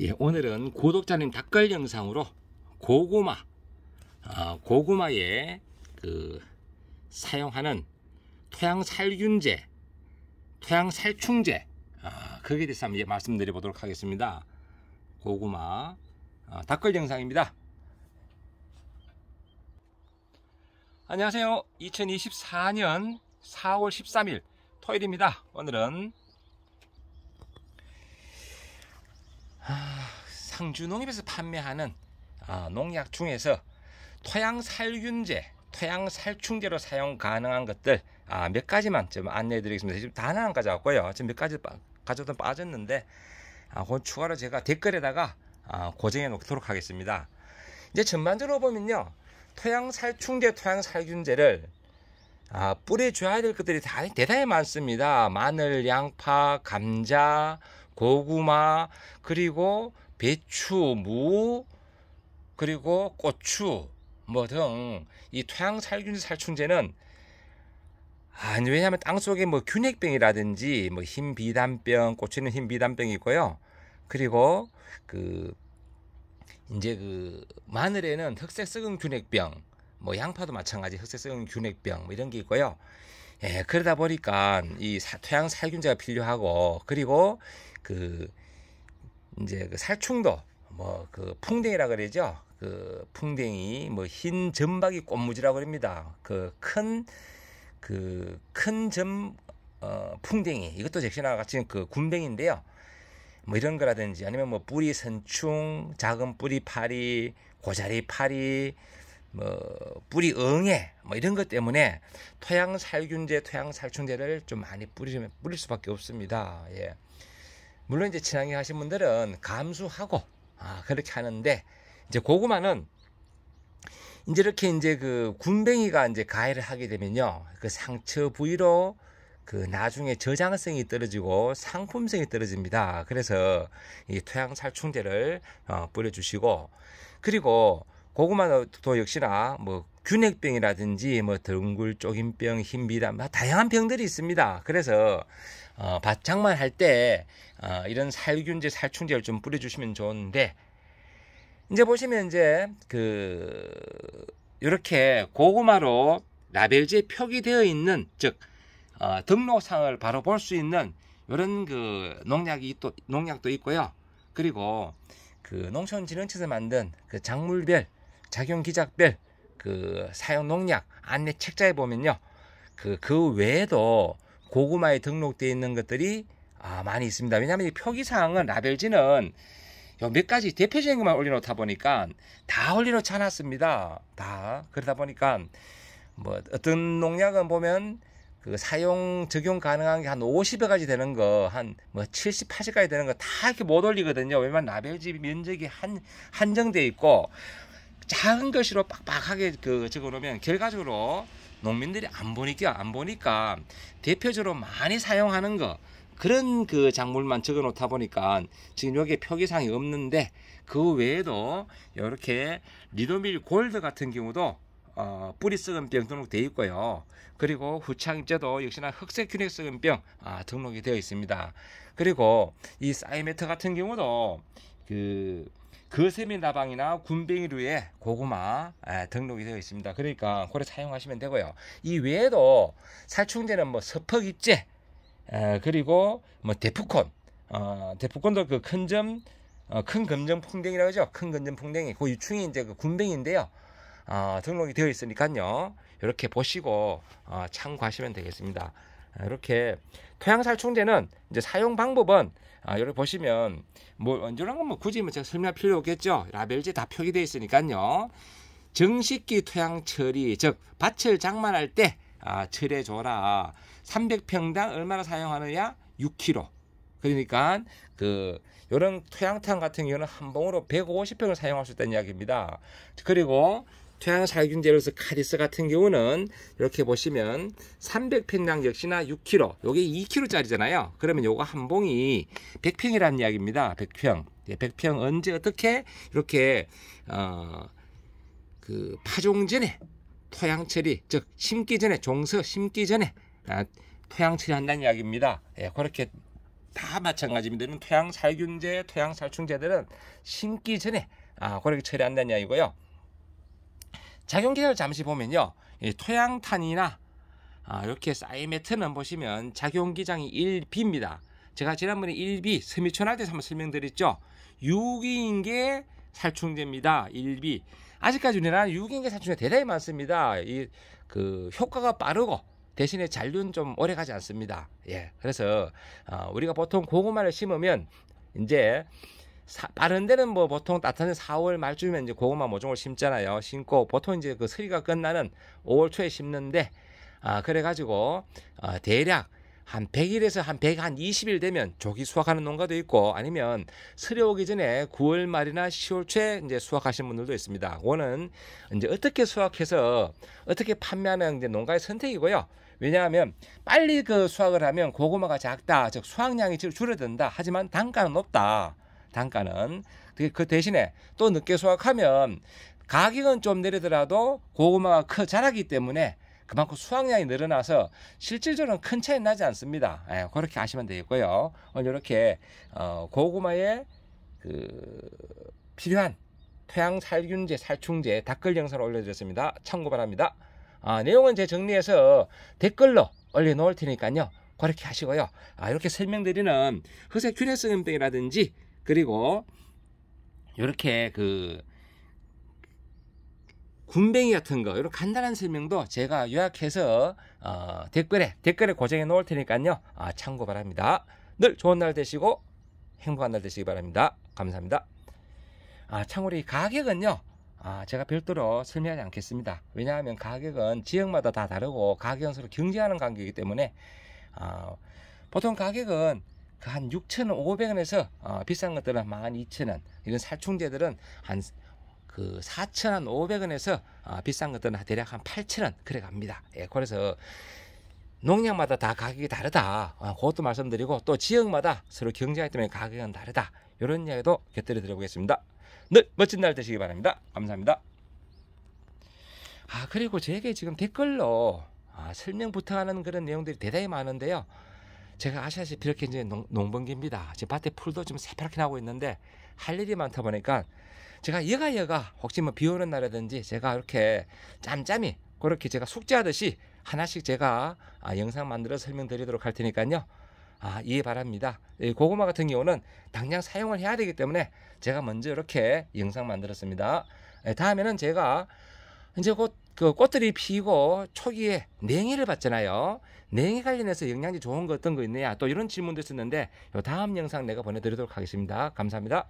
예, 오늘은 구독자님 닭갈 영상으로 고구마, 어, 아, 고구마에 그 사용하는 토양살균제, 토양살충제, 아, 거기에 대해서 한번 예, 말씀드려보도록 하겠습니다. 고구마, 아, 닭걸 영상입니다. 안녕하세요. 2024년 4월 13일 토요일입니다. 오늘은 상주농협에서 판매하는 아, 농약 중에서 토양살균제, 토양살충제로 사용 가능한 것들 아, 몇 가지만 좀 안내해드리겠습니다. 지금 단 하나 가져왔고요. 지금 몇 가지 가져도 빠졌는데 아, 그건 추가로 제가 댓글에다가 고정해 놓도록 하겠습니다. 이제 전반적으로 보면요. 토양살충제, 토양살균제를 아, 뿌려줘야 될 것들이 다 대단히 많습니다. 마늘, 양파, 감자, 고구마, 그리고 배추, 무, 그리고 고추 뭐 등 이 토양 살균 살충제는 아니 왜냐하면 땅 속에 뭐균액병이라든지뭐 흰 비단병, 고추는 흰 비단병이 있고요. 그리고 그 이제 그 마늘에는 흑색 썩은 균액병뭐 양파도 마찬가지 흑색 썩은 균액병뭐 이런 게 있고요. 예, 그러다 보니까 이 토양 살균제가 필요하고 그리고 그 이제 그 살충도 뭐 그 풍뎅이라 그러죠. 그 풍뎅이 뭐 흰 점박이 꽃무지라 그럽니다. 그 큰 그 큰점 그 어, 풍뎅이 이것도 적시나 같은 그 군뱅인데요. 뭐 이런 거라든지 아니면 뭐 뿌리 선충, 작은 뿌리 파리, 고자리 파리, 뭐 뿌리 응애 뭐 이런 것 때문에 토양 살균제, 토양 살충제를 좀 많이 뿌리면 뿌릴 수밖에 없습니다. 예. 물론 이제 친환경 하신 분들은 감수하고 아, 그렇게 하는데 이제 고구마는 이제 이렇게 이제 그 군뱅이가 이제 가해를 하게 되면요. 그 상처 부위로 그 나중에 저장성이 떨어지고 상품성이 떨어집니다. 그래서 이 토양 살충제를 어, 뿌려주시고 그리고 고구마도 역시나 뭐 균핵병이라든지 뭐 덩굴 쪼김병 흰비단, 뭐 다양한 병들이 있습니다. 그래서 어, 밭장만 할 때 어, 이런 살균제, 살충제를 좀 뿌려주시면 좋은데 이제 보시면 이제 그 이렇게 고구마로 라벨지에 표기되어 있는 즉 어, 등록상을 바로 볼 수 있는 이런 그 농약이 또 농약도 있고요. 그리고 그 농촌진흥청에서 만든 그 작물별 작용 기작별 그 사용 농약 안내 책자에 보면요. 그, 그 외에도 고구마에 등록되어 있는 것들이 아, 많이 있습니다. 왜냐하면 표기사항은 라벨지는 몇 가지 대표적인 것만 올려놓다 보니까 다 올려놓지 않았습니다. 다. 그러다 보니까 뭐 어떤 농약은 보면 그 사용 적용 가능한 게 한 50여 가지 되는 거, 한 뭐 70, 80가지 되는 거 다 이렇게 못 올리거든요. 왜냐면 라벨지 면적이 한, 한정돼 있고 작은 것으로 빡빡하게 그 적어놓으면 결과적으로 농민들이 안 보니까 안 보니까 대표적으로 많이 사용하는 거 그런 그 작물만 적어 놓다 보니까 지금 여기 표기상이 없는데 그 외에도 이렇게 리노밀 골드 같은 경우도 어, 뿌리썩은병 등록되어 있고요. 그리고 후창제도 역시나 흑색균액썩은병 아, 등록이 되어 있습니다. 그리고 이사이메트 같은 경우도 그 그세미나방이나 군뱅이류에 고구마 에, 예, 등록이 되어 있습니다. 그러니까 그걸 사용하시면 되고요. 이 외에도 살충제는 뭐 서퍽잎제 에, 예, 그리고 뭐 데프콘 어, 데프콘도 그 큰점 어, 큰 금정 풍뎅이라고 하죠. 큰 금정 풍뎅이. 그 유충이 이제 그 군뱅인데요. 어, 등록이 되어 있으니까요. 이렇게 보시고 어, 참고하시면 되겠습니다. 어, 이렇게 토양 살충제는 이제 사용 방법은 아, 여분 보시면 뭐 이런 건뭐 굳이 뭐 제가 설명할 필요 없겠죠. 라벨지 다 표기되어 있으니까요. 정식기 토양 처리 즉 밭을 장만할 때 아, 처리 줘라. 300평당 얼마나 사용하느냐? 6kg. 그러니까 그 요런 토양탕 같은 경우는 한 봉으로 150평을 사용할 수 있다는 이야기입니다. 그리고 토양살균제로서 카리스 같은 경우는 이렇게 보시면 300평당 역시나 6kg 요게 2kg짜리잖아요 그러면 요거 한 봉이 100평이라는 이야기입니다 100평 100평 예, 언제 어떻게 이렇게 어, 그 파종 전에 토양 처리 즉 심기 전에 종서 심기 전에 아, 토양 처리한다는 이야기입니다 예, 그렇게 다 마찬가지입니다. 이런 토양 살균제, 토양 살충제들은 심기 전에 아, 그렇게 처리한다는 이야기고요. 작용계열 잠시 보면요. 토양탄이나 아, 이렇게 사이메트는 보시면 작용기장이 1B입니다. 제가 지난번에 1B 스미촌 할때 한번 설명드렸죠. 6위인 게 살충제입니다. 1B. 아직까지 우리나라는 6위인 아, 게 살충제 대단히 많습니다. 이 그 효과가 빠르고 대신에 잔류는 좀 오래 가지 않습니다. 예. 그래서 어, 우리가 보통 고구마를 심으면 이제 사, 빠른 데는 뭐 보통 따뜻한 4월 말쯤이면 이제 고구마 모종을 심잖아요. 심고 보통 이제 그 서리가 끝나는 5월 초에 심는데 아 그래가지고 아, 대략 한 100일에서 한 100, 한 20일 되면 조기 수확하는 농가도 있고 아니면 서리 오기 전에 9월 말이나 10월 초에 이제 수확하시는 분들도 있습니다. 그거는 이제 어떻게 수확해서 어떻게 판매하는 이제 농가의 선택이고요. 왜냐하면 빨리 그 수확을 하면 고구마가 작다. 즉 수확량이 줄어든다. 하지만 단가는 높다. 단가는. 그, 그 대신에 또 늦게 수확하면 가격은 좀 내리더라도 고구마가 커 자라기 때문에 그만큼 수확량이 늘어나서 실질적으로는 큰 차이 나지 않습니다. 예, 그렇게 하시면 되겠고요. 오 이렇게 어, 고구마에그 필요한 토양 살균제, 살충제 댓글 영상을 올려드렸습니다. 참고 바랍니다. 아, 내용은 제 정리해서 댓글로 올려놓을 테니까요. 그렇게 하시고요. 아, 이렇게 설명드리는 흑세 균해성 염병이라든지 그리고 이렇게 그 군뱅이 같은 거 이런 간단한 설명도 제가 요약해서 어, 댓글에 댓글에 고정해 놓을 테니까요 아, 참고 바랍니다 늘 좋은 날 되시고 행복한 날 되시기 바랍니다 감사합니다 아, 참고로 이 가격은요 아, 제가 별도로 설명하지 않겠습니다. 왜냐하면 가격은 지역마다 다 다르고 가격은 서로 경쟁하는 관계이기 때문에 아, 보통 가격은 그한 6,500원에서 어, 비싼 것들은 12,000원 이런 살충제들은 한 그 4,500원에서 어, 비싼 것들은 대략 한 8,000원 그래 갑니다. 예, 그래서 농약마다 다 가격이 다르다. 아, 그것도 말씀드리고 또 지역마다 서로 경쟁하기 때문에 가격은 다르다. 이런 이야기도 곁들여 드려보겠습니다. 늘 멋진 날 되시기 바랍니다. 감사합니다. 아 그리고 제게 지금 댓글로 아, 설명 부탁하는 그런 내용들이 대단히 많은데요. 제가 아시다시피 이렇게 이제 농, 농번기입니다. 지금 밭에 풀도 좀 새파랗게 나고 있는데 할 일이 많다 보니까 제가 여가 여가 혹시 뭐 비 오는 날이라든지 제가 이렇게 짬짬이 그렇게 제가 숙제하듯이 하나씩 제가 아, 영상 만들어 설명드리도록 할 테니까요. 아, 이해 바랍니다. 고구마 같은 경우는 당장 사용을 해야 되기 때문에 제가 먼저 이렇게 영상 만들었습니다. 예, 다음에는 제가 이제 곧 그 꽃들이 피고 초기에 냉해를 받잖아요. 냉해 관련해서 영양제 좋은 거 어떤 거 있느냐 또 이런 질문도 있었는데 요 다음 영상 내가 보내드리도록 하겠습니다. 감사합니다.